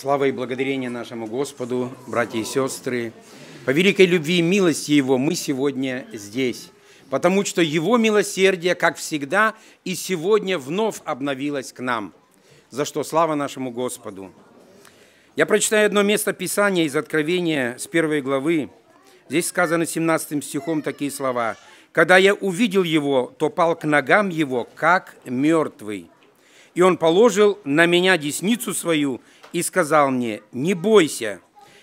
Слава и благодарение нашему Господу, братья и сестры. По великой любви и милости Его мы сегодня здесь, потому что Его милосердие, как всегда, и сегодня вновь обновилось к нам, за что слава нашему Господу. Я прочитаю одно место Писания из Откровения с первой главы. Здесь сказано 17 стихом такие слова. «Когда я увидел его, то пал к ногам его, как мертвый, и он положил на меня десницу свою, и сказал мне, «Не бойся,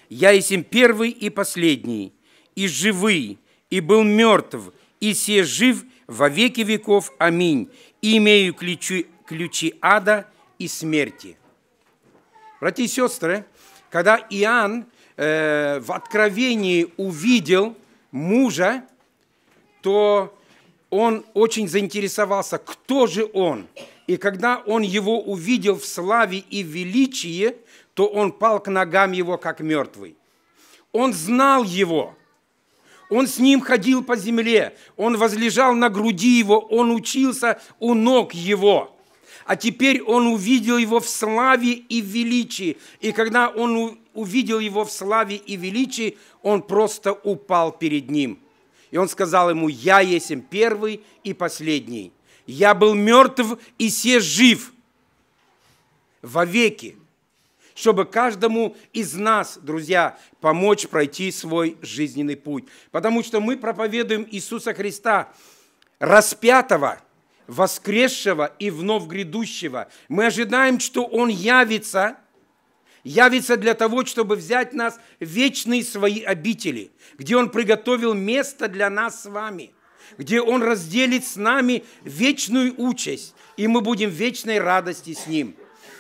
я есть им первый и последний, и живый, и был мертв, и все жив во веки веков. Аминь. И имею ключи, ключи ада и смерти». Братья и сестры, когда Иоанн э, в Откровении увидел мужа, то он очень заинтересовался, кто же он – и когда он его увидел в славе и величии, то он пал к ногам его, как мертвый. Он знал его. Он с ним ходил по земле. Он возлежал на груди его. Он учился у ног его. А теперь он увидел его в славе и величии. И когда он увидел его в славе и величии, он просто упал перед ним. И он сказал ему, я есть первый и последний я был мертв и се жив вовеки, чтобы каждому из нас, друзья, помочь пройти свой жизненный путь. Потому что мы проповедуем Иисуса Христа, распятого, воскресшего и вновь грядущего. Мы ожидаем, что Он явится – явится для того, чтобы взять нас в вечные свои обители, где Он приготовил место для нас с вами где Он разделит с нами вечную участь, и мы будем в вечной радости с Ним.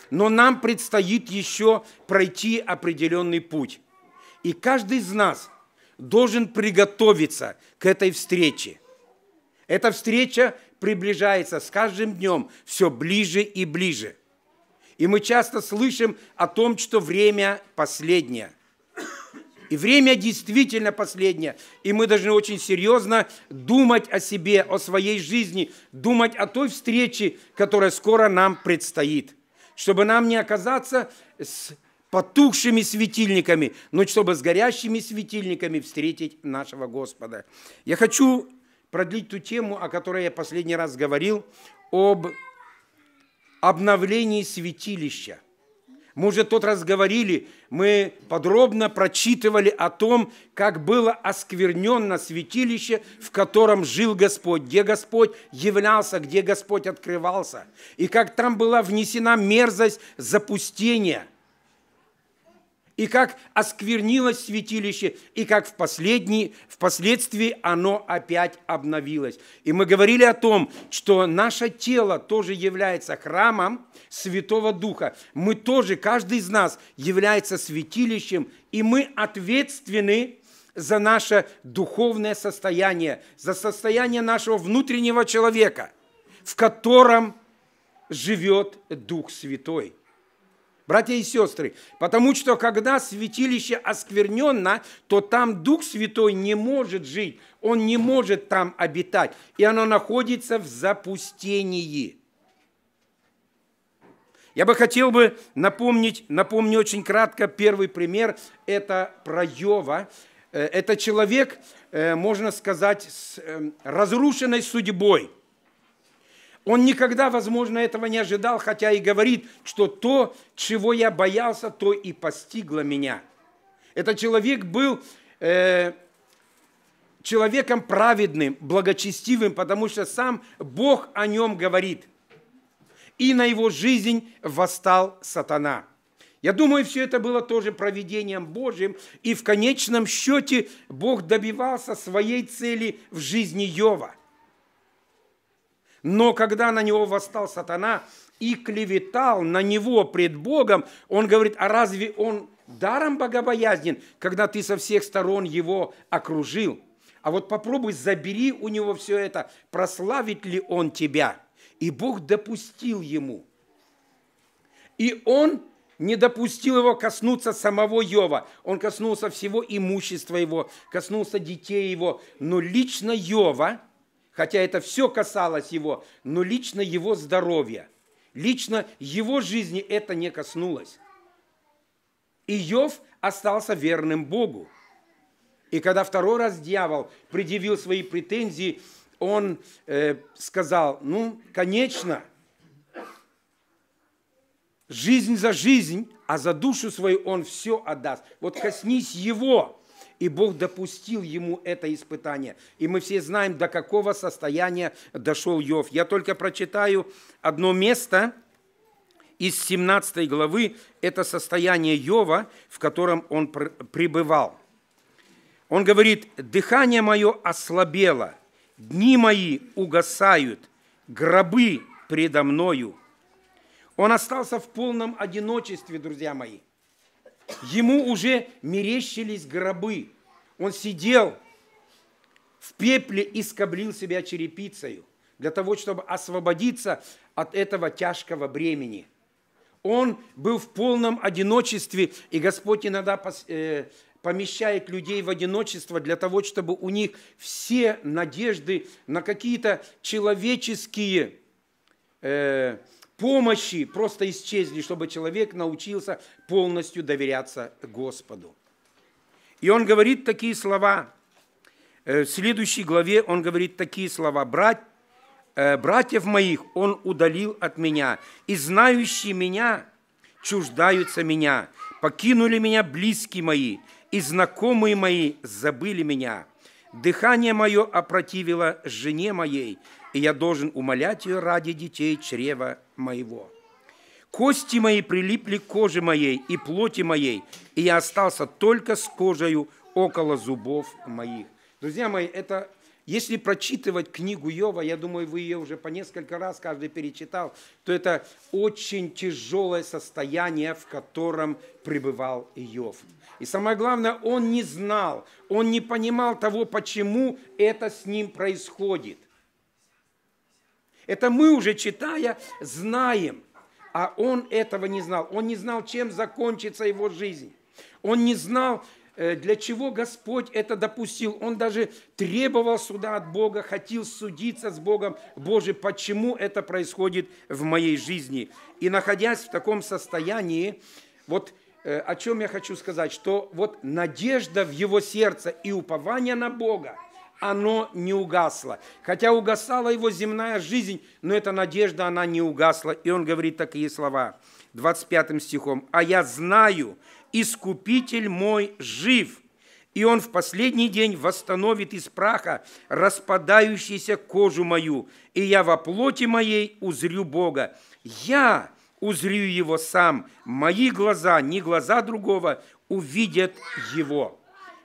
Но нам предстоит еще пройти определенный путь. И каждый из нас должен приготовиться к этой встрече. Эта встреча приближается с каждым днем все ближе и ближе. И мы часто слышим о том, что время последнее – и время действительно последнее. И мы должны очень серьезно думать о себе, о своей жизни, думать о той встрече, которая скоро нам предстоит. Чтобы нам не оказаться с потухшими светильниками, но чтобы с горящими светильниками встретить нашего Господа. Я хочу продлить ту тему, о которой я последний раз говорил, об обновлении святилища. Мы уже тот раз говорили, мы подробно прочитывали о том, как было осквернено святилище, в котором жил Господь, где Господь являлся, где Господь открывался, и как там была внесена мерзость запустения – и как осквернилось святилище, и как в последний, впоследствии оно опять обновилось. И мы говорили о том, что наше тело тоже является храмом Святого Духа. Мы тоже, каждый из нас является святилищем, и мы ответственны за наше духовное состояние, за состояние нашего внутреннего человека, в котором живет Дух Святой – братья и сестры. Потому что когда святилище оскверненно, то там Дух Святой не может жить, он не может там обитать, и оно находится в запустении. Я бы хотел бы напомнить, напомню очень кратко, первый пример – это про Йова. Э, это человек, э, можно сказать, с э, разрушенной судьбой – он никогда, возможно, этого не ожидал, хотя и говорит, что то, чего я боялся, то и постигло меня. Этот человек был э, человеком праведным, благочестивым, потому что сам Бог о нем говорит. И на его жизнь восстал сатана. Я думаю, все это было тоже проведением Божьим, и в конечном счете Бог добивался своей цели в жизни Йова – но когда на него восстал сатана и клеветал на него пред Богом, он говорит, а разве он даром богобоязнен, когда ты со всех сторон его окружил? А вот попробуй забери у него все это, прославит ли он тебя. И Бог допустил ему. И он не допустил его коснуться самого Йова. Он коснулся всего имущества его, коснулся детей его. Но лично Йова – хотя это все касалось его, но лично его здоровья, лично его жизни это не коснулось. И Иов остался верным Богу. И когда второй раз дьявол предъявил свои претензии, он э, сказал, ну, конечно, жизнь за жизнь, а за душу свою он все отдаст. Вот коснись его, и Бог допустил ему это испытание. И мы все знаем, до какого состояния дошел Йов. Я только прочитаю одно место из 17 главы, это состояние Йова, в котором он пребывал. Он говорит, «Дыхание мое ослабело, дни мои угасают, гробы предо мною». Он остался в полном одиночестве, друзья мои – Ему уже мерещились гробы. Он сидел в пепле и скоблил себя черепицею для того, чтобы освободиться от этого тяжкого бремени. Он был в полном одиночестве, и Господь иногда э, помещает людей в одиночество для того, чтобы у них все надежды на какие-то человеческие э, помощи просто исчезли, чтобы человек научился полностью доверяться Господу. И он говорит такие слова. Э, в следующей главе он говорит такие слова. «Брать, э, «Братьев моих он удалил от меня, и знающие меня чуждаются меня, покинули меня близкие мои, и знакомые мои забыли меня». Дыхание мое опротивило жене моей, и я должен умолять ее ради детей чрева моего. Кости мои прилипли к коже моей и плоти моей, и я остался только с кожею около зубов моих». Друзья мои, это если прочитывать книгу Йова, я думаю, вы ее уже по несколько раз каждый перечитал, то это очень тяжелое состояние, в котором пребывал Йов. И самое главное, он не знал, он не понимал того, почему это с ним происходит. Это мы уже читая знаем, а он этого не знал. Он не знал, чем закончится его жизнь. Он не знал, э, для чего Господь это допустил. Он даже требовал суда от Бога, хотел судиться с Богом. Боже, почему это происходит в моей жизни? И находясь в таком состоянии, вот Э, о чем я хочу сказать, что вот надежда в его сердце и упование на Бога, оно не угасло. Хотя угасала его земная жизнь, но эта надежда, она не угасла. И он говорит такие слова, 25 стихом. «А я знаю, Искупитель мой жив, и он в последний день восстановит из праха распадающуюся кожу мою, и я во плоти моей узрю Бога. Я узрю его сам. Мои глаза, не глаза другого, увидят его».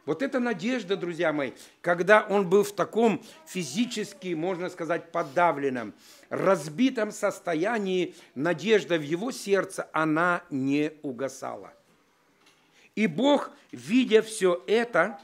Вот это надежда, друзья мои, когда он был в таком физически, можно сказать, подавленном, разбитом состоянии, надежда в его сердце, она не угасала. И Бог, видя все это,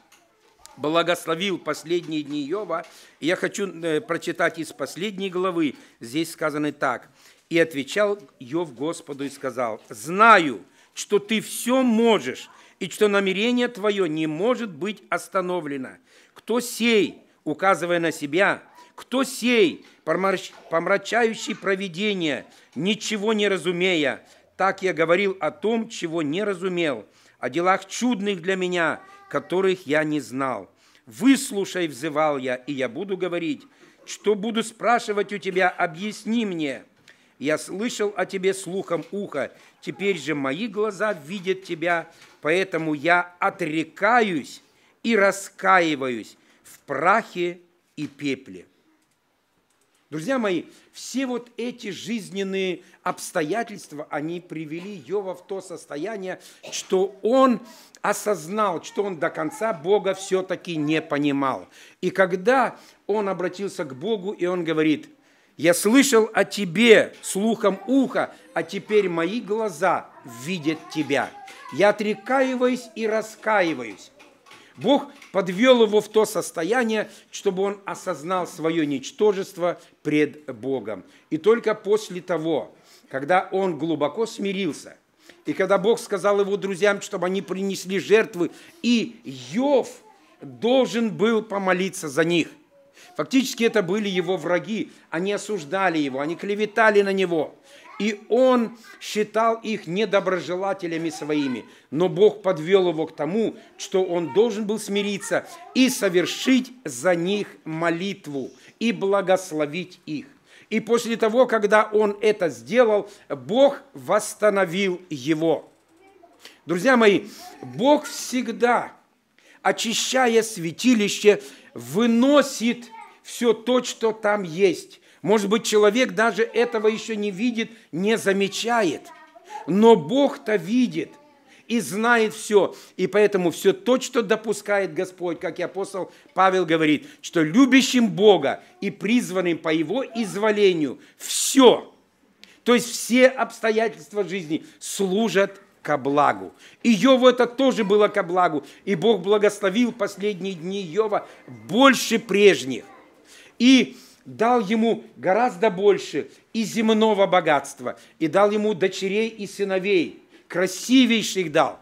благословил последние дни Иова. Я хочу э, прочитать из последней главы. Здесь сказано так. И отвечал Йов Господу и сказал, «Знаю, что ты все можешь, и что намерение твое не может быть остановлено. Кто сей, указывая на себя, кто сей, помрачающий провидение, ничего не разумея, так я говорил о том, чего не разумел, о делах чудных для меня, которых я не знал. Выслушай, взывал я, и я буду говорить, что буду спрашивать у тебя, объясни мне». Я слышал о тебе слухом уха, теперь же мои глаза видят тебя, поэтому я отрекаюсь и раскаиваюсь в прахе и пепле». Друзья мои, все вот эти жизненные обстоятельства, они привели Йова в то состояние, что он осознал, что он до конца Бога все-таки не понимал. И когда он обратился к Богу, и он говорит, я слышал о тебе слухом уха, а теперь мои глаза видят тебя. Я отрекаиваюсь и раскаиваюсь. Бог подвел его в то состояние, чтобы он осознал свое ничтожество пред Богом. И только после того, когда он глубоко смирился, и когда Бог сказал его друзьям, чтобы они принесли жертвы, и Йов должен был помолиться за них – Фактически это были его враги. Они осуждали его, они клеветали на него. И он считал их недоброжелателями своими. Но Бог подвел его к тому, что он должен был смириться и совершить за них молитву и благословить их. И после того, когда он это сделал, Бог восстановил его. Друзья мои, Бог всегда, очищая святилище, выносит все то, что там есть. Может быть, человек даже этого еще не видит, не замечает. Но Бог-то видит – и знает все. И поэтому все то, что допускает Господь, как и апостол Павел говорит, что любящим Бога и призванным по Его изволению все, то есть все обстоятельства жизни служат ко благу. И это тоже было ко благу. И Бог благословил последние дни Йова больше прежних и дал ему гораздо больше и земного богатства, и дал ему дочерей и сыновей, красивейших дал.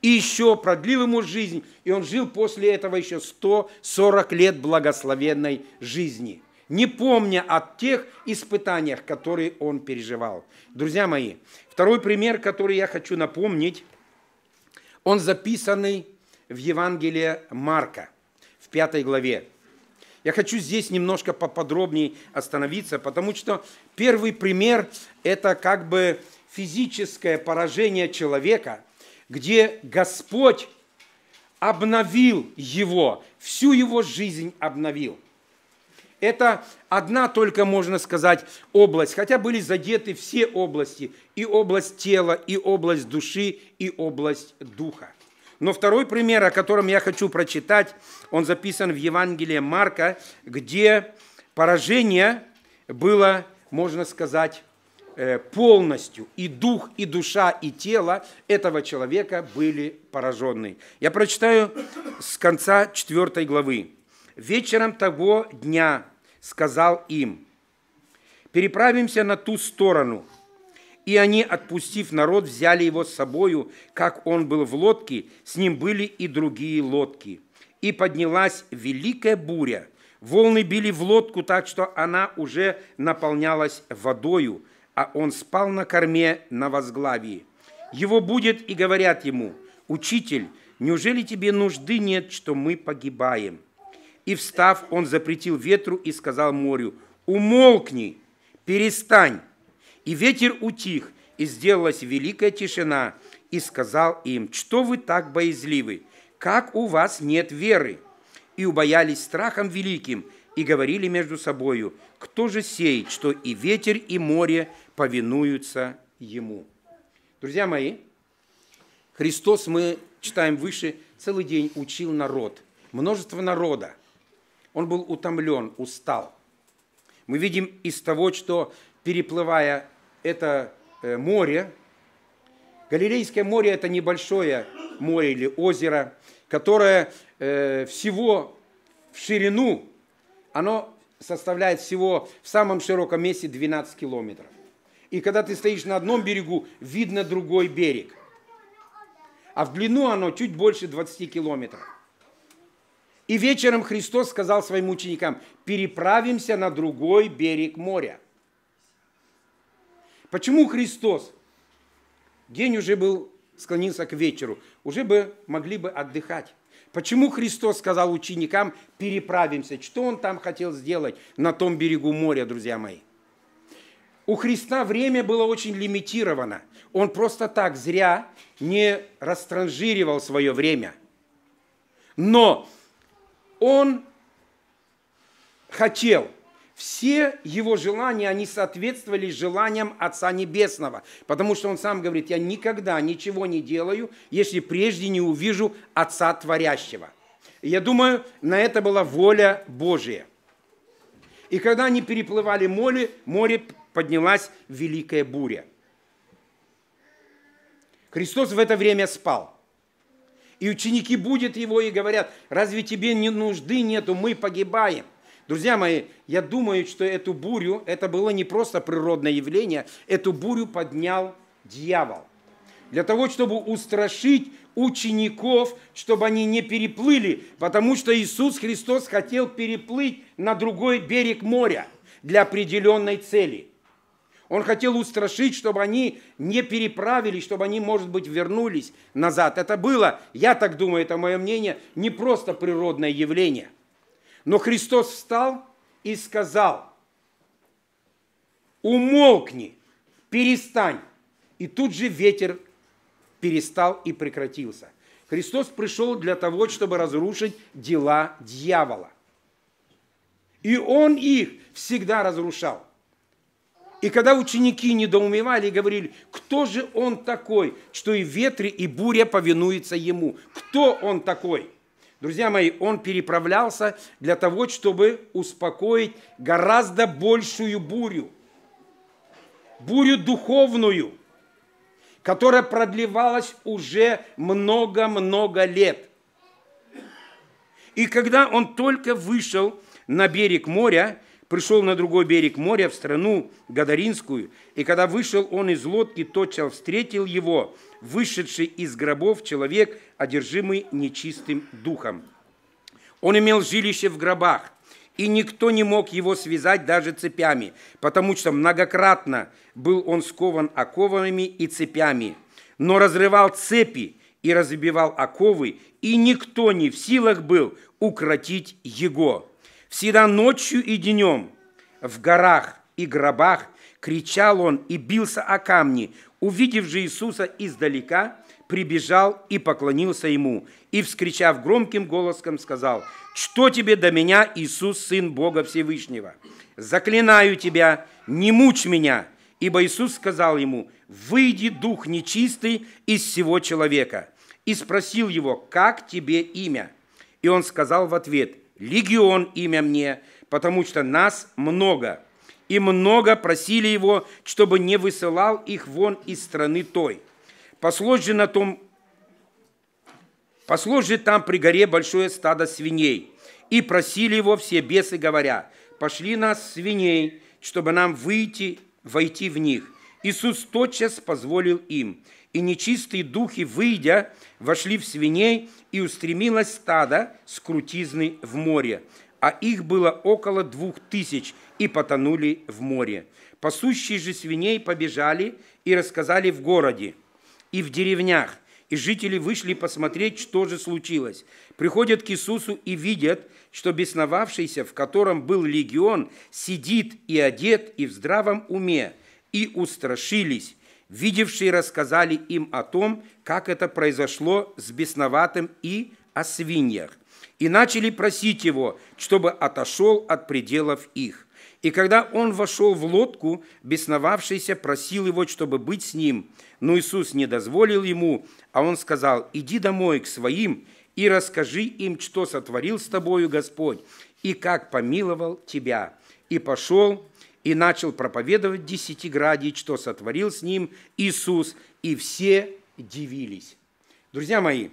И еще продлил ему жизнь, и он жил после этого еще 140 лет благословенной жизни, не помня о тех испытаниях, которые он переживал. Друзья мои, второй пример, который я хочу напомнить, он записанный в Евангелии Марка, в пятой главе. Я хочу здесь немножко поподробнее остановиться, потому что первый пример – это как бы физическое поражение человека, где Господь обновил его, всю его жизнь обновил. Это одна только, можно сказать, область, хотя были задеты все области, и область тела, и область души, и область духа. Но второй пример, о котором я хочу прочитать, он записан в Евангелии Марка, где поражение было, можно сказать, э, полностью и дух, и душа, и тело этого человека были поражены. Я прочитаю с конца 4 главы. «Вечером того дня сказал им, переправимся на ту сторону, и они, отпустив народ, взяли его с собою, как он был в лодке, с ним были и другие лодки. И поднялась великая буря. Волны били в лодку так, что она уже наполнялась водою, а он спал на корме на возглавии. Его будет и говорят ему, «Учитель, неужели тебе нужды нет, что мы погибаем?» И встав, он запретил ветру и сказал морю, «Умолкни, перестань, и ветер утих, и сделалась великая тишина, и сказал им, что вы так боязливы, как у вас нет веры? И убоялись страхом великим, и говорили между собою, кто же сей, что и ветер, и море повинуются ему. Друзья мои, Христос, мы читаем выше, целый день учил народ, множество народа. Он был утомлен, устал. Мы видим из того, что переплывая это э, море. Галилейское море – это небольшое море или озеро, которое э, всего в ширину, оно составляет всего в самом широком месте 12 километров. И когда ты стоишь на одном берегу, видно другой берег. А в длину оно чуть больше 20 километров. И вечером Христос сказал своим ученикам, переправимся на другой берег моря – Почему Христос? День уже был, склонился к вечеру. Уже бы могли бы отдыхать. Почему Христос сказал ученикам, переправимся? Что Он там хотел сделать на том берегу моря, друзья мои? У Христа время было очень лимитировано. Он просто так зря не растранжиривал свое время. Но Он хотел – все его желания, они соответствовали желаниям Отца Небесного, потому что он сам говорит, я никогда ничего не делаю, если прежде не увижу Отца Творящего. Я думаю, на это была воля Божия. И когда они переплывали море, море поднялась великая буря. Христос в это время спал. И ученики будут его и говорят, разве тебе не нужды нету, мы погибаем – Друзья мои, я думаю, что эту бурю, это было не просто природное явление, эту бурю поднял дьявол. Для того, чтобы устрашить учеников, чтобы они не переплыли, потому что Иисус Христос хотел переплыть на другой берег моря для определенной цели. Он хотел устрашить, чтобы они не переправились, чтобы они, может быть, вернулись назад. Это было, я так думаю, это мое мнение, не просто природное явление – но Христос встал и сказал, умолкни, перестань. И тут же ветер перестал и прекратился. Христос пришел для того, чтобы разрушить дела дьявола. И он их всегда разрушал. И когда ученики недоумевали и говорили, кто же он такой, что и ветры, и буря повинуются ему? Кто он такой? Друзья мои, он переправлялся для того, чтобы успокоить гораздо большую бурю. Бурю духовную, которая продлевалась уже много-много лет. И когда он только вышел на берег моря, пришел на другой берег моря, в страну Гадаринскую, и когда вышел он из лодки, тотчас встретил его – вышедший из гробов человек, одержимый нечистым духом. Он имел жилище в гробах, и никто не мог его связать даже цепями, потому что многократно был он скован оковами и цепями, но разрывал цепи и разбивал оковы, и никто не в силах был укротить его. Всегда ночью и днем в горах и гробах Кричал он и бился о камни. Увидев же Иисуса издалека, прибежал и поклонился ему. И, вскричав громким голосом, сказал, «Что тебе до меня, Иисус, Сын Бога Всевышнего? Заклинаю тебя, не мучь меня!» Ибо Иисус сказал ему, «Выйди, дух нечистый, из всего человека». И спросил его, «Как тебе имя?» И он сказал в ответ, «Легион имя мне, потому что нас много» и много просили его, чтобы не высылал их вон из страны той. Послужи на том послужи там при горе большое стадо свиней. И просили его все бесы, говоря, пошли нас свиней, чтобы нам выйти, войти в них. Иисус тотчас позволил им. И нечистые духи, выйдя, вошли в свиней, и устремилось стадо с крутизны в море а их было около двух тысяч, и потонули в море. Пасущие же свиней побежали и рассказали в городе и в деревнях, и жители вышли посмотреть, что же случилось. Приходят к Иисусу и видят, что бесновавшийся, в котором был легион, сидит и одет, и в здравом уме, и устрашились. Видевшие рассказали им о том, как это произошло с бесноватым и о свиньях и начали просить его, чтобы отошел от пределов их. И когда он вошел в лодку, бесновавшийся просил его, чтобы быть с ним. Но Иисус не дозволил ему, а он сказал, «Иди домой к своим и расскажи им, что сотворил с тобою Господь, и как помиловал тебя». И пошел и начал проповедовать десятиградий, что сотворил с ним Иисус, и все дивились. Друзья мои,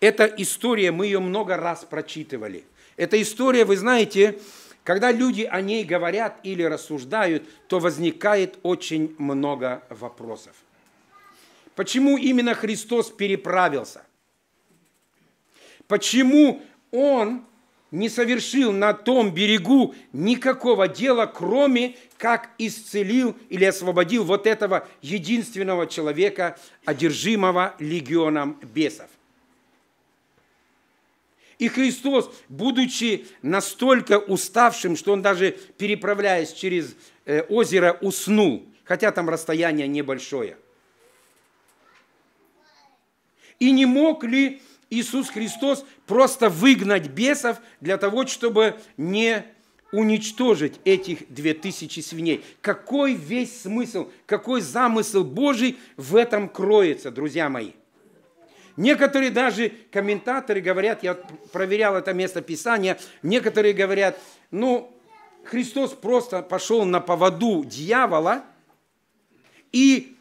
эта история, мы ее много раз прочитывали. Эта история, вы знаете, когда люди о ней говорят или рассуждают, то возникает очень много вопросов. Почему именно Христос переправился? Почему Он не совершил на том берегу никакого дела, кроме как исцелил или освободил вот этого единственного человека, одержимого легионом бесов? И Христос, будучи настолько уставшим, что он даже переправляясь через э, озеро, уснул, хотя там расстояние небольшое. И не мог ли Иисус Христос просто выгнать бесов для того, чтобы не уничтожить этих две тысячи свиней. Какой весь смысл, какой замысел Божий в этом кроется, друзья мои? Некоторые даже комментаторы говорят, я проверял это место Писания, некоторые говорят, ну, Христос просто пошел на поводу дьявола и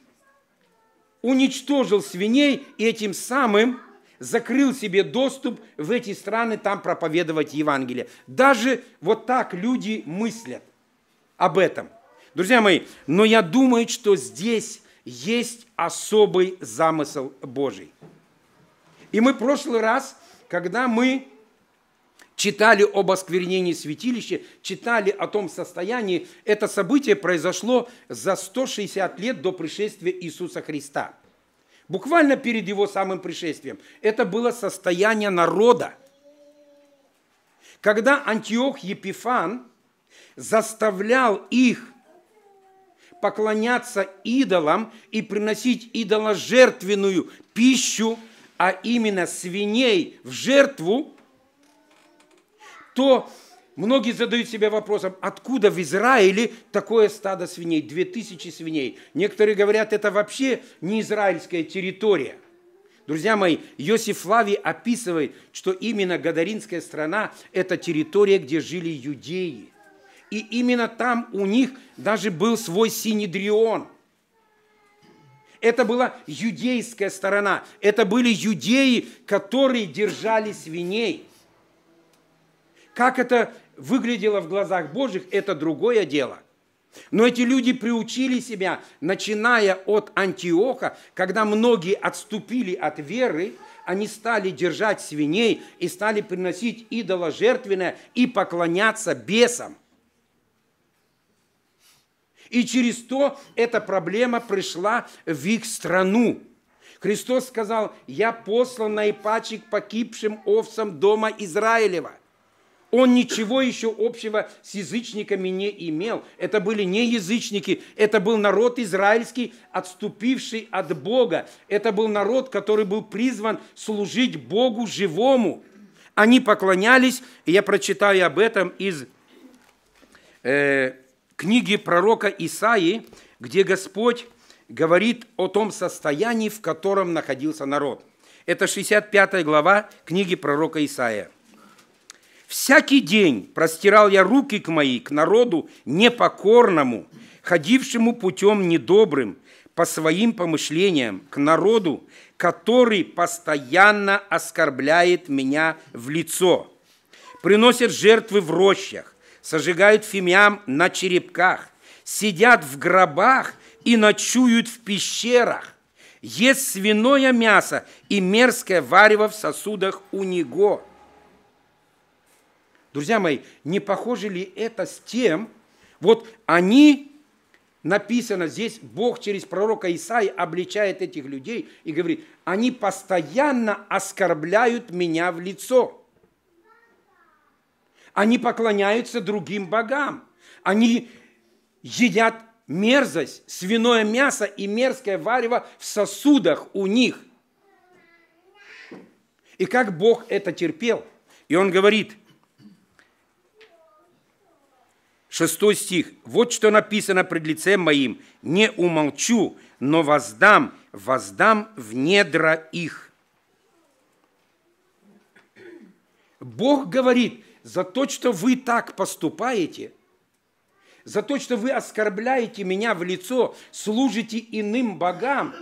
уничтожил свиней, и этим самым закрыл себе доступ в эти страны, там проповедовать Евангелие. Даже вот так люди мыслят об этом. Друзья мои, но я думаю, что здесь есть особый замысел Божий. И мы в прошлый раз, когда мы читали об осквернении святилища, читали о том состоянии, это событие произошло за 160 лет до пришествия Иисуса Христа. Буквально перед его самым пришествием. Это было состояние народа. Когда Антиох Епифан заставлял их поклоняться идолам и приносить идоложертвенную пищу – а именно свиней в жертву, то многие задают себе вопросом, откуда в Израиле такое стадо свиней, 2000 свиней. Некоторые говорят, это вообще не израильская территория. Друзья мои, Иосиф Флавий описывает, что именно Гадаринская страна – это территория, где жили иудеи. И именно там у них даже был свой синедрион – это была юдейская сторона. Это были юдеи, которые держали свиней. Как это выглядело в глазах Божьих, это другое дело. Но эти люди приучили себя, начиная от Антиоха, когда многие отступили от веры, они стали держать свиней и стали приносить идоложертвенное и поклоняться бесам – и через то эта проблема пришла в их страну. Христос сказал, «Я послан наипаче к погибшим овцам дома Израилева». Он ничего еще общего с язычниками не имел. Это были не язычники, это был народ израильский, отступивший от Бога. Это был народ, который был призван служить Богу живому. Они поклонялись, и я прочитаю об этом из э, книге пророка Исаи, где Господь говорит о том состоянии, в котором находился народ. Это 65 глава книги пророка Исаия. «Всякий день простирал я руки к мои, к народу непокорному, ходившему путем недобрым, по своим помышлениям, к народу, который постоянно оскорбляет меня в лицо, приносит жертвы в рощах, сожигают фимиам на черепках, сидят в гробах и ночуют в пещерах. Ест свиное мясо и мерзкое варево в сосудах у него. Друзья мои, не похоже ли это с тем, вот они, написано здесь, Бог через пророка Исаи обличает этих людей и говорит, они постоянно оскорбляют меня в лицо – они поклоняются другим богам. Они едят мерзость, свиное мясо и мерзкое варево в сосудах у них. И как Бог это терпел? И он говорит, шестой стих, «Вот что написано пред лицем моим, не умолчу, но воздам, воздам в недра их». Бог говорит – за то, что вы так поступаете, за то, что вы оскорбляете меня в лицо, служите иным богам,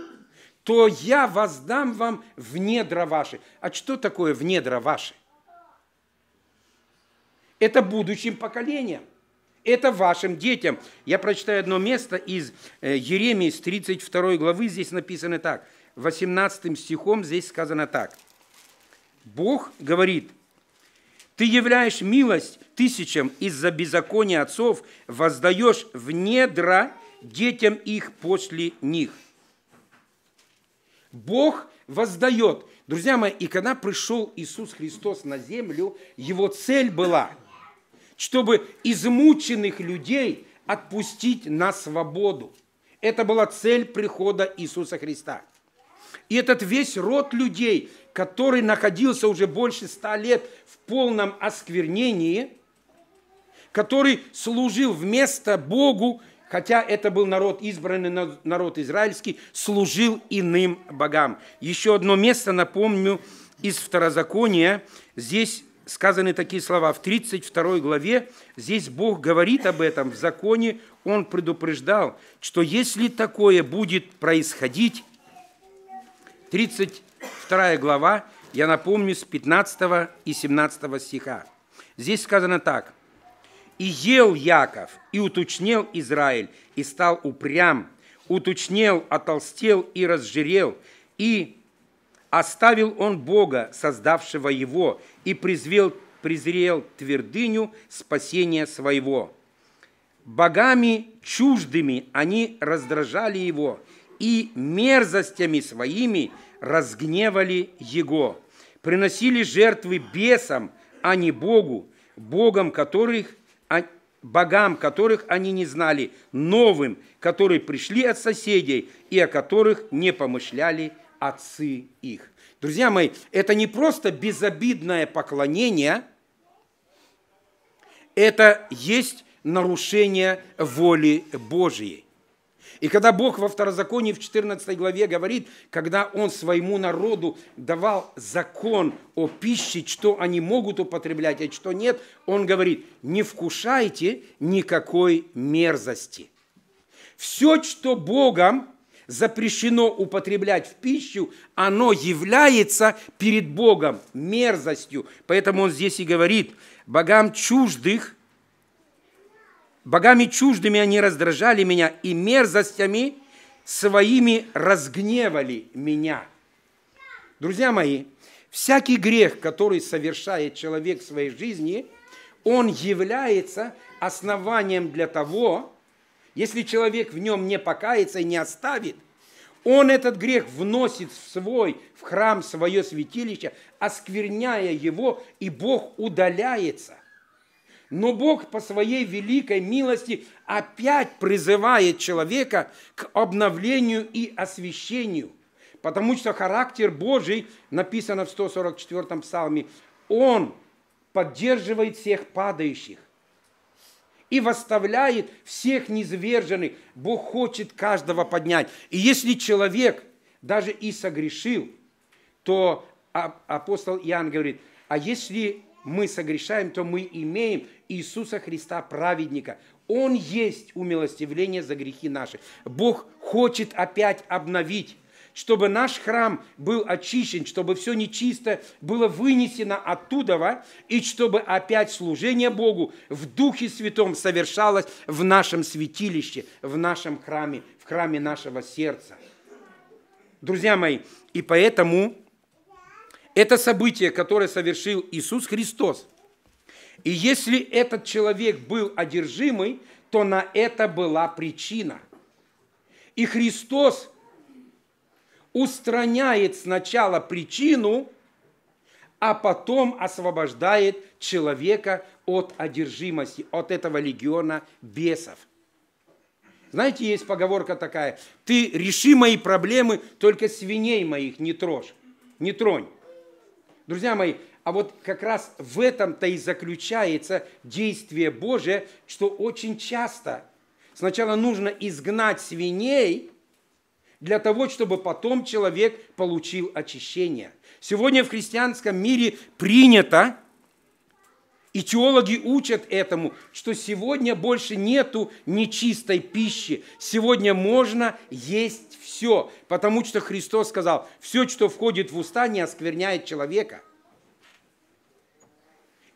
то я воздам вам в недра ваши. А что такое в недра ваши? Это будущим поколениям. Это вашим детям. Я прочитаю одно место из э, Еремии с 32 главы. Здесь написано так. 18 стихом здесь сказано так. Бог говорит – ты являешь милость тысячам из-за беззакония отцов, воздаешь в недра детям их после них. Бог воздает. Друзья мои, и когда пришел Иисус Христос на землю, его цель была, чтобы измученных людей отпустить на свободу. Это была цель прихода Иисуса Христа. И этот весь род людей, который находился уже больше ста лет в полном осквернении, который служил вместо Богу, хотя это был народ, избранный народ израильский, служил иным богам. Еще одно место, напомню, из Второзакония. Здесь сказаны такие слова. В 32 главе здесь Бог говорит об этом. В законе Он предупреждал, что если такое будет происходить, 32 глава, я напомню, с 15 и 17 стиха. Здесь сказано так. «И ел Яков, и уточнел Израиль, и стал упрям, уточнел, отолстел и разжирел, и оставил он Бога, создавшего его, и призвел, презрел твердыню спасения своего. Богами чуждыми они раздражали его, и мерзостями своими разгневали его, приносили жертвы бесам, а не Богу, богам которых, а, богам которых они не знали, новым, которые пришли от соседей и о которых не помышляли отцы их. Друзья мои, это не просто безобидное поклонение, это есть нарушение воли Божьей. И когда Бог во второзаконии в 14 главе говорит, когда Он своему народу давал закон о пище, что они могут употреблять, а что нет, Он говорит, не вкушайте никакой мерзости. Все, что Богом запрещено употреблять в пищу, оно является перед Богом мерзостью. Поэтому он здесь и говорит, богам чуждых Богами чуждыми они раздражали меня, и мерзостями своими разгневали меня. Друзья мои, всякий грех, который совершает человек в своей жизни, он является основанием для того, если человек в нем не покается и не оставит, он этот грех вносит в свой, в храм свое святилище, оскверняя его, и Бог удаляется. Но Бог по своей великой милости опять призывает человека к обновлению и освящению. Потому что характер Божий, написано в 144-м псалме, Он поддерживает всех падающих и восставляет всех низверженных. Бог хочет каждого поднять. И если человек даже и согрешил, то а, апостол Иоанн говорит, а если мы согрешаем, то мы имеем Иисуса Христа праведника. Он есть умилостивление за грехи наши. Бог хочет опять обновить чтобы наш храм был очищен, чтобы все нечисто было вынесено оттуда, и чтобы опять служение Богу в Духе Святом совершалось в нашем святилище, в нашем храме, в храме нашего сердца. Друзья мои, и поэтому это событие, которое совершил Иисус Христос. И если этот человек был одержимый, то на это была причина. И Христос устраняет сначала причину, а потом освобождает человека от одержимости, от этого легиона бесов. Знаете, есть поговорка такая, ты реши мои проблемы, только свиней моих не трожь, не тронь. Друзья мои, а вот как раз в этом-то и заключается действие Божие, что очень часто сначала нужно изгнать свиней, для того, чтобы потом человек получил очищение. Сегодня в христианском мире принято и теологи учат этому, что сегодня больше нету нечистой пищи. Сегодня можно есть все, потому что Христос сказал, все, что входит в уста, не оскверняет человека.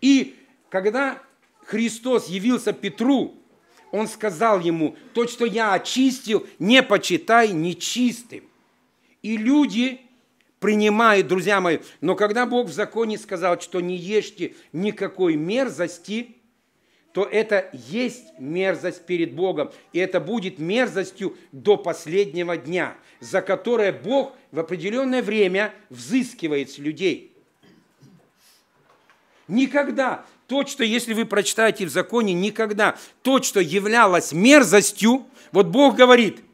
И когда Христос явился Петру, он сказал ему, то, что я очистил, не почитай нечистым. И люди, принимает, друзья мои. Но когда Бог в законе сказал, что не ешьте никакой мерзости, то это есть мерзость перед Богом. И это будет мерзостью до последнего дня, за которое Бог в определенное время взыскивает с людей. Никогда то, что, если вы прочитаете в законе, никогда то, что являлось мерзостью, вот Бог говорит –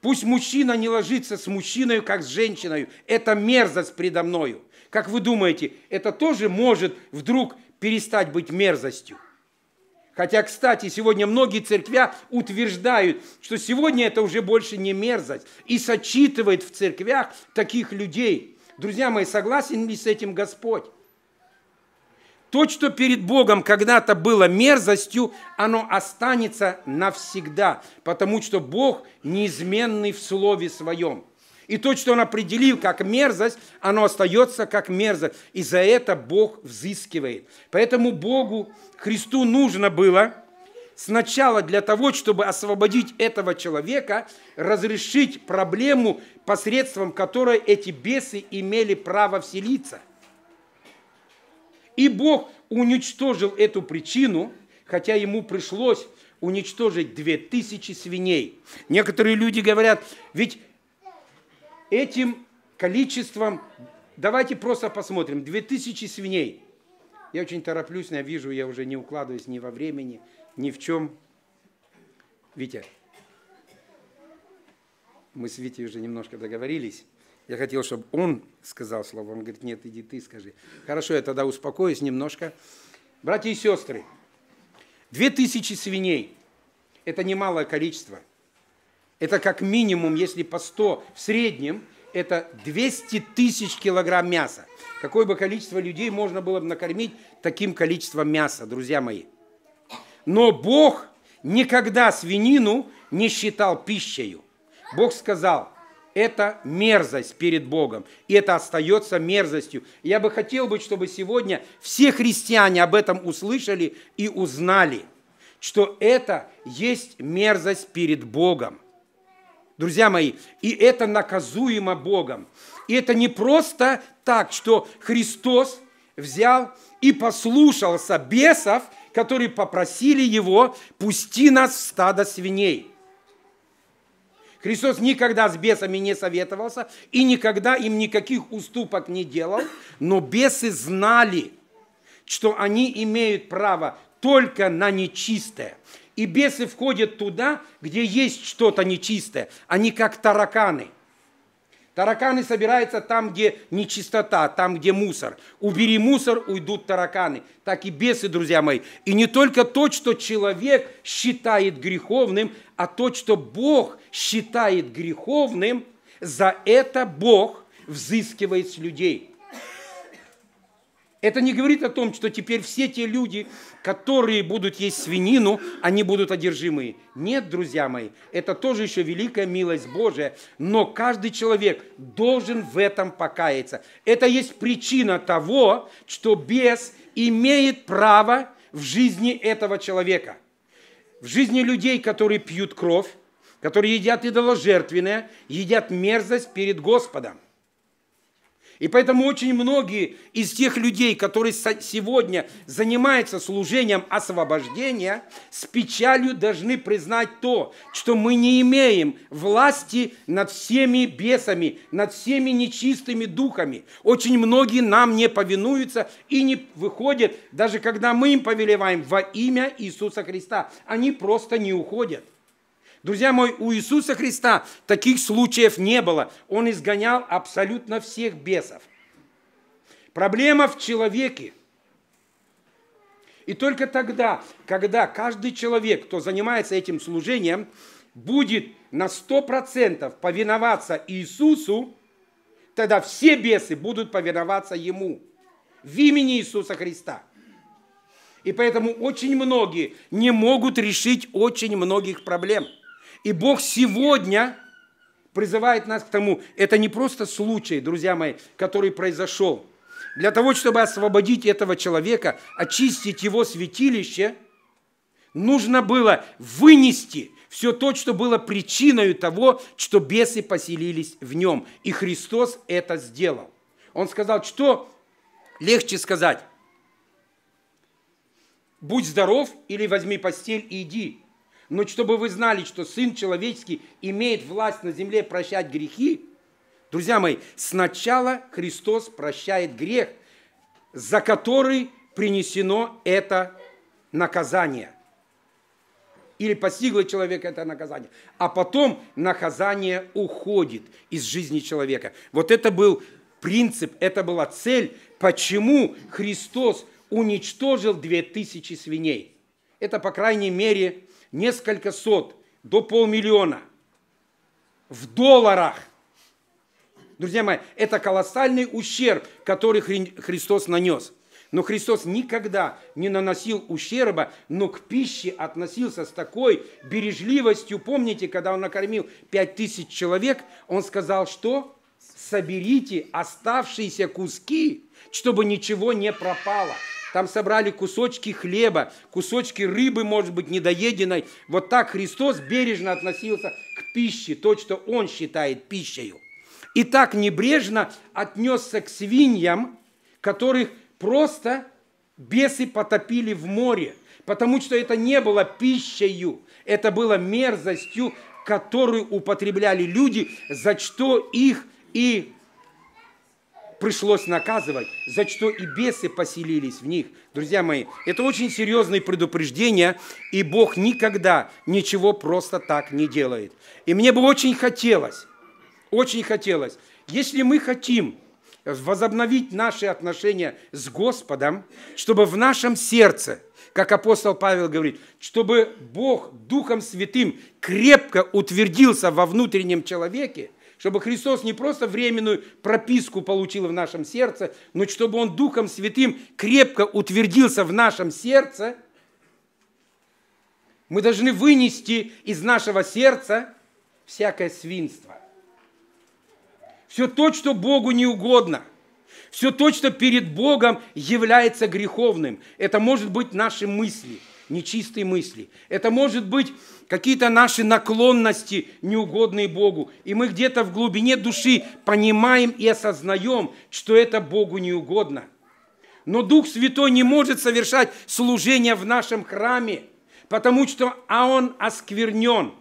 Пусть мужчина не ложится с мужчиной, как с женщиной. Это мерзость предо мною. Как вы думаете, это тоже может вдруг перестать быть мерзостью? Хотя, кстати, сегодня многие церквя утверждают, что сегодня это уже больше не мерзость. И сочитывает в церквях таких людей. Друзья мои, согласен ли с этим Господь? То, что перед Богом когда-то было мерзостью, оно останется навсегда, потому что Бог неизменный в Слове Своем. И то, что Он определил как мерзость, оно остается как мерзость. И за это Бог взыскивает. Поэтому Богу, Христу нужно было сначала для того, чтобы освободить этого человека, разрешить проблему, посредством которой эти бесы имели право вселиться. И Бог уничтожил эту причину, хотя ему пришлось уничтожить две тысячи свиней. Некоторые люди говорят, ведь этим количеством, давайте просто посмотрим, две тысячи свиней. Я очень тороплюсь, я вижу, я уже не укладываюсь ни во времени, ни в чем. Витя, мы с Витей уже немножко договорились. Я хотел, чтобы он сказал слово. Он говорит, нет, иди ты скажи. Хорошо, я тогда успокоюсь немножко. Братья и сестры, две тысячи свиней – это немалое количество. Это как минимум, если по 100 в среднем, это 200 тысяч килограмм мяса. Какое бы количество людей можно было бы накормить таким количеством мяса, друзья мои. Но Бог никогда свинину не считал пищей. Бог сказал – это мерзость перед Богом. И это остается мерзостью. Я бы хотел бы, чтобы сегодня все христиане об этом услышали и узнали, что это есть мерзость перед Богом. Друзья мои, и это наказуемо Богом. И это не просто так, что Христос взял и послушался бесов, которые попросили его, пусти нас в стадо свиней. Христос никогда с бесами не советовался и никогда им никаких уступок не делал, но бесы знали, что они имеют право только на нечистое. И бесы входят туда, где есть что-то нечистое. Они а как тараканы – Тараканы собираются там, где нечистота, там, где мусор. Убери мусор, уйдут тараканы. Так и бесы, друзья мои. И не только то, что человек считает греховным, а то, что Бог считает греховным, за это Бог взыскивает с людей – это не говорит о том, что теперь все те люди, которые будут есть свинину, они будут одержимые. Нет, друзья мои, это тоже еще великая милость Божия, но каждый человек должен в этом покаяться. Это есть причина того, что бес имеет право в жизни этого человека, в жизни людей, которые пьют кровь, которые едят идоложертвенное, едят мерзость перед Господом. И поэтому очень многие из тех людей, которые сегодня занимаются служением освобождения, с печалью должны признать то, что мы не имеем власти над всеми бесами, над всеми нечистыми духами. Очень многие нам не повинуются и не выходят, даже когда мы им повелеваем во имя Иисуса Христа. Они просто не уходят – Друзья мои, у Иисуса Христа таких случаев не было. Он изгонял абсолютно всех бесов. Проблема в человеке. И только тогда, когда каждый человек, кто занимается этим служением, будет на 100% повиноваться Иисусу, тогда все бесы будут повиноваться Ему в имени Иисуса Христа. И поэтому очень многие не могут решить очень многих проблем – и Бог сегодня призывает нас к тому, это не просто случай, друзья мои, который произошел. Для того, чтобы освободить этого человека, очистить его святилище, нужно было вынести все то, что было причиной того, что бесы поселились в нем. И Христос это сделал. Он сказал, что легче сказать, будь здоров или возьми постель и иди. Но чтобы вы знали, что Сын Человеческий имеет власть на земле прощать грехи, друзья мои, сначала Христос прощает грех, за который принесено это наказание. Или постигло человека это наказание. А потом наказание уходит из жизни человека. Вот это был принцип, это была цель, почему Христос уничтожил две тысячи свиней. Это, по крайней мере, несколько сот до полмиллиона в долларах. Друзья мои, это колоссальный ущерб, который Хри Христос нанес. Но Христос никогда не наносил ущерба, но к пище относился с такой бережливостью. Помните, когда Он накормил пять тысяч человек, Он сказал, что соберите оставшиеся куски, чтобы ничего не пропало там собрали кусочки хлеба, кусочки рыбы, может быть, недоеденной. Вот так Христос бережно относился к пище, то, что Он считает пищей. И так небрежно отнесся к свиньям, которых просто бесы потопили в море, потому что это не было пищею, это было мерзостью, которую употребляли люди, за что их и пришлось наказывать, за что и бесы поселились в них. Друзья мои, это очень серьезные предупреждения, и Бог никогда ничего просто так не делает. И мне бы очень хотелось, очень хотелось, если мы хотим возобновить наши отношения с Господом, чтобы в нашем сердце, как апостол Павел говорит, чтобы Бог Духом Святым крепко утвердился во внутреннем человеке – чтобы Христос не просто временную прописку получил в нашем сердце, но чтобы Он Духом Святым крепко утвердился в нашем сердце. Мы должны вынести из нашего сердца всякое свинство. Все то, что Богу не угодно – все то, что перед Богом является греховным. Это может быть наши мысли, нечистые мысли. Это может быть какие-то наши наклонности, неугодные Богу. И мы где-то в глубине души понимаем и осознаем, что это Богу неугодно. Но Дух Святой не может совершать служение в нашем храме, потому что а он осквернен.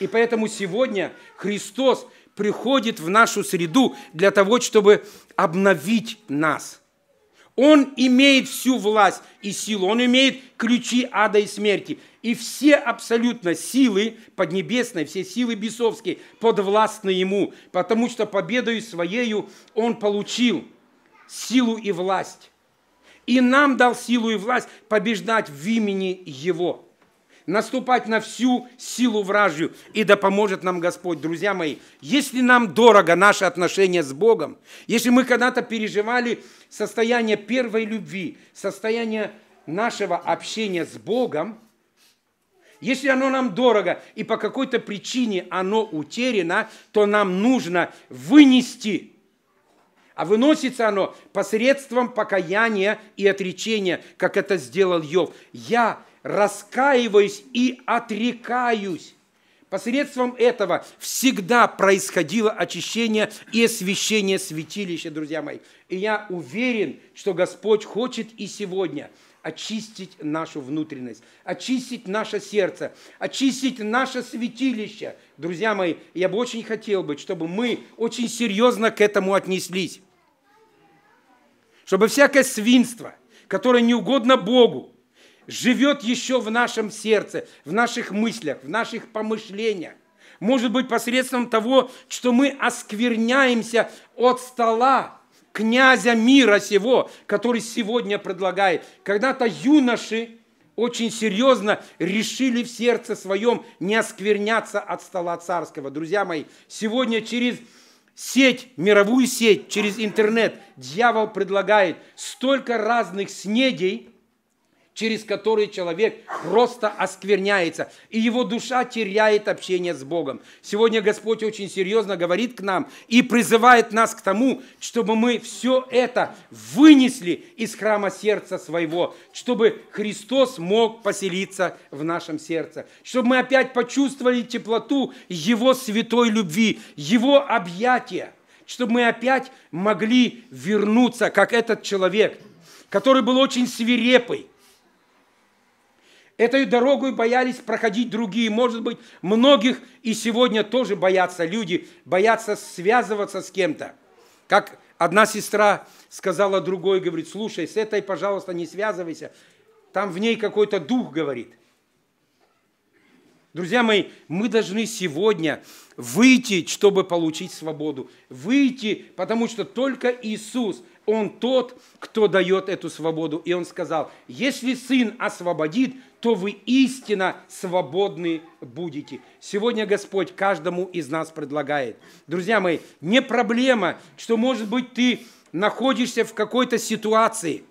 И поэтому сегодня Христос приходит в нашу среду для того, чтобы обновить нас – он имеет всю власть и силу, Он имеет ключи ада и смерти. И все абсолютно силы поднебесные, все силы бесовские подвластны Ему, потому что победою Своею Он получил силу и власть. И нам дал силу и власть побеждать в имени Его наступать на всю силу вражью, и да поможет нам Господь. Друзья мои, если нам дорого наше отношение с Богом, если мы когда-то переживали состояние первой любви, состояние нашего общения с Богом, если оно нам дорого и по какой-то причине оно утеряно, то нам нужно вынести. А выносится оно посредством покаяния и отречения, как это сделал Йов. Я раскаиваюсь и отрекаюсь. Посредством этого всегда происходило очищение и освящение святилища, друзья мои. И я уверен, что Господь хочет и сегодня очистить нашу внутренность, очистить наше сердце, очистить наше святилище. Друзья мои, я бы очень хотел бы, чтобы мы очень серьезно к этому отнеслись. Чтобы всякое свинство, которое не угодно Богу, живет еще в нашем сердце, в наших мыслях, в наших помышлениях. Может быть, посредством того, что мы оскверняемся от стола, князя мира сего, который сегодня предлагает. Когда-то юноши очень серьезно решили в сердце своем не оскверняться от стола царского. Друзья мои, сегодня через сеть, мировую сеть, через интернет дьявол предлагает столько разных снедей, через который человек просто оскверняется, и его душа теряет общение с Богом. Сегодня Господь очень серьезно говорит к нам и призывает нас к тому, чтобы мы все это вынесли из храма сердца своего, чтобы Христос мог поселиться в нашем сердце, чтобы мы опять почувствовали теплоту Его святой любви, Его объятия, чтобы мы опять могли вернуться, как этот человек, который был очень свирепый, Этой дорогой боялись проходить другие. Может быть, многих и сегодня тоже боятся люди, боятся связываться с кем-то. Как одна сестра сказала другой, говорит, слушай, с этой, пожалуйста, не связывайся. Там в ней какой-то дух говорит. Друзья мои, мы должны сегодня выйти, чтобы получить свободу. Выйти, потому что только Иисус, Он тот, кто дает эту свободу. И Он сказал, если Сын освободит, то вы истинно свободны будете. Сегодня Господь каждому из нас предлагает. Друзья мои, не проблема, что, может быть, ты находишься в какой-то ситуации –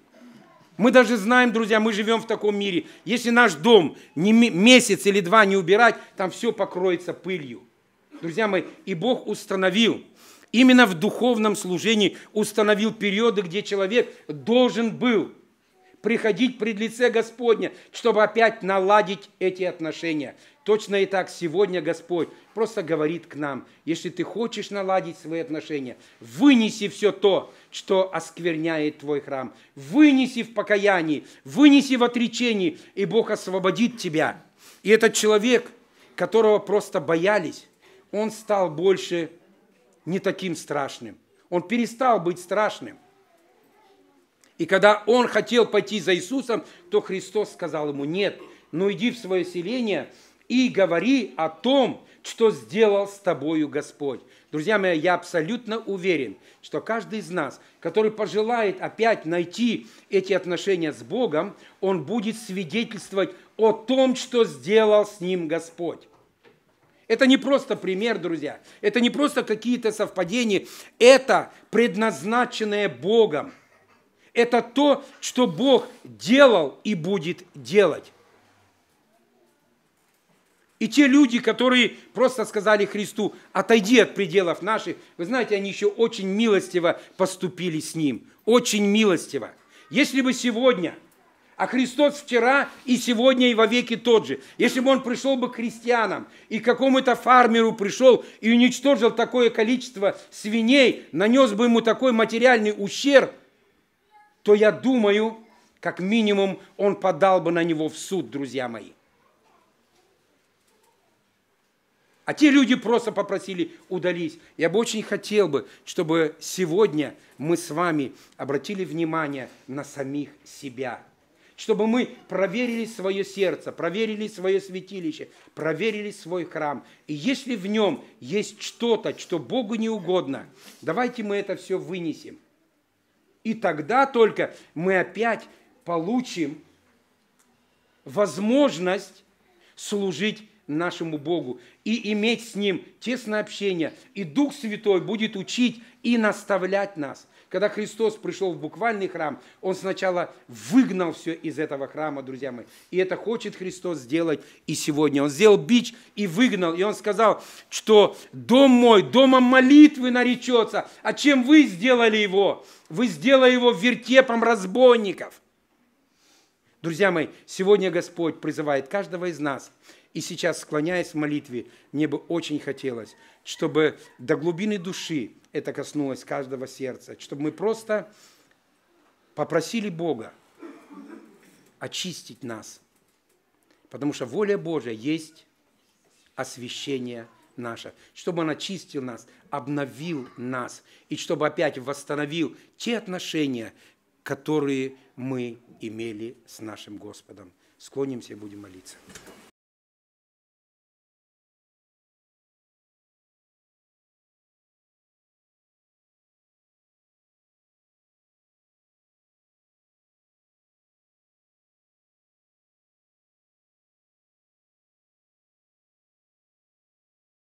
мы даже знаем, друзья, мы живем в таком мире. Если наш дом не месяц или два не убирать, там все покроется пылью. Друзья мои, и Бог установил, именно в духовном служении установил периоды, где человек должен был приходить пред лице Господня, чтобы опять наладить эти отношения. Точно и так сегодня Господь просто говорит к нам, если ты хочешь наладить свои отношения, вынеси все то, что оскверняет твой храм, вынеси в покаянии, вынеси в отречении, и Бог освободит тебя. И этот человек, которого просто боялись, он стал больше не таким страшным. Он перестал быть страшным. И когда он хотел пойти за Иисусом, то Христос сказал ему, нет, ну иди в свое селение, и говори о том, что сделал с тобою Господь. Друзья мои, я абсолютно уверен, что каждый из нас, который пожелает опять найти эти отношения с Богом, он будет свидетельствовать о том, что сделал с ним Господь. Это не просто пример, друзья. Это не просто какие-то совпадения. Это предназначенное Богом. Это то, что Бог делал и будет делать. И те люди, которые просто сказали Христу, отойди от пределов наших, вы знаете, они еще очень милостиво поступили с Ним. Очень милостиво. Если бы сегодня, а Христос вчера и сегодня и вовеки тот же, если бы Он пришел бы к христианам и к какому-то фармеру пришел и уничтожил такое количество свиней, нанес бы ему такой материальный ущерб, то я думаю, как минимум, он подал бы на него в суд, друзья мои. А те люди просто попросили удались. Я бы очень хотел бы, чтобы сегодня мы с вами обратили внимание на самих себя. Чтобы мы проверили свое сердце, проверили свое святилище, проверили свой храм. И если в нем есть что-то, что Богу не угодно, давайте мы это все вынесем. И тогда только мы опять получим возможность служить нашему Богу и иметь с Ним тесное общение. И Дух Святой будет учить и наставлять нас. Когда Христос пришел в буквальный храм, Он сначала выгнал все из этого храма, друзья мои. И это хочет Христос сделать и сегодня. Он сделал бич и выгнал. И Он сказал, что дом мой, домом молитвы наречется. А чем вы сделали его? Вы сделали его вертепом разбойников. Друзья мои, сегодня Господь призывает каждого из нас – и сейчас, склоняясь в молитве, мне бы очень хотелось, чтобы до глубины души это коснулось каждого сердца, чтобы мы просто попросили Бога очистить нас, потому что воля Божья есть освящение наше, чтобы Он очистил нас, обновил нас, и чтобы опять восстановил те отношения, которые мы имели с нашим Господом. Склонимся и будем молиться.